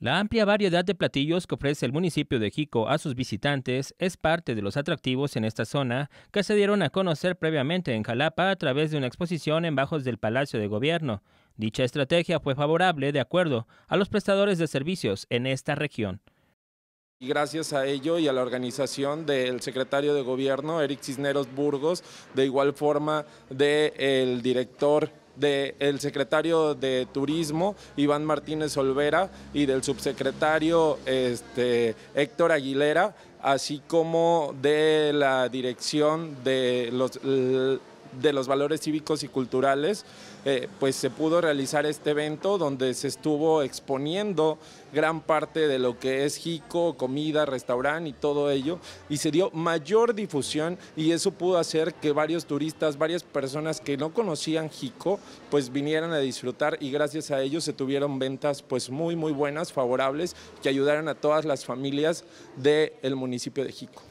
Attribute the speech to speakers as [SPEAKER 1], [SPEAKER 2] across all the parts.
[SPEAKER 1] La amplia variedad de platillos que ofrece el municipio de Jico a sus visitantes es parte de los atractivos en esta zona que se dieron a conocer previamente en Jalapa a través de una exposición en bajos del Palacio de Gobierno. Dicha estrategia fue favorable de acuerdo a los prestadores de servicios en esta región.
[SPEAKER 2] gracias a ello y a la organización del secretario de gobierno, Eric Cisneros Burgos, de igual forma del director del secretario de Turismo, Iván Martínez Olvera, y del subsecretario este, Héctor Aguilera, así como de la dirección de los de los valores cívicos y culturales, eh, pues se pudo realizar este evento donde se estuvo exponiendo gran parte de lo que es jico, comida, restaurante y todo ello, y se dio mayor difusión y eso pudo hacer que varios turistas, varias personas que no conocían jico, pues vinieran a disfrutar y gracias a ellos se tuvieron ventas pues muy muy buenas, favorables, que ayudaron a todas las familias del municipio de Jico.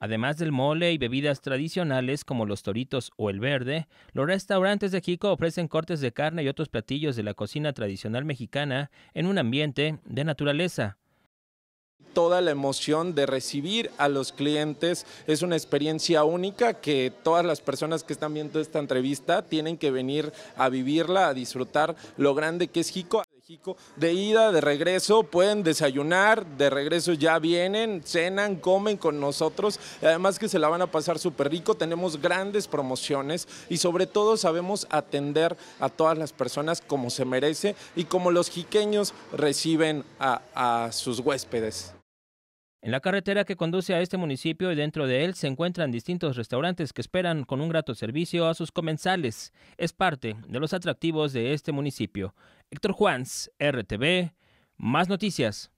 [SPEAKER 1] Además del mole y bebidas tradicionales como los toritos o el verde, los restaurantes de Jico ofrecen cortes de carne y otros platillos de la cocina tradicional mexicana en un ambiente de naturaleza
[SPEAKER 2] toda la emoción de recibir a los clientes. Es una experiencia única que todas las personas que están viendo esta entrevista tienen que venir a vivirla, a disfrutar lo grande que es Jico. De ida, de regreso, pueden desayunar, de regreso ya vienen, cenan, comen con nosotros. Además que se la van a pasar súper rico, tenemos grandes promociones y sobre todo sabemos atender a todas las personas como se merece y como los jiqueños reciben a sus huéspedes.
[SPEAKER 1] En la carretera que conduce a este municipio y dentro de él se encuentran distintos restaurantes que esperan con un grato servicio a sus comensales. Es parte de los atractivos de este municipio. Héctor Juans, RTV, más noticias.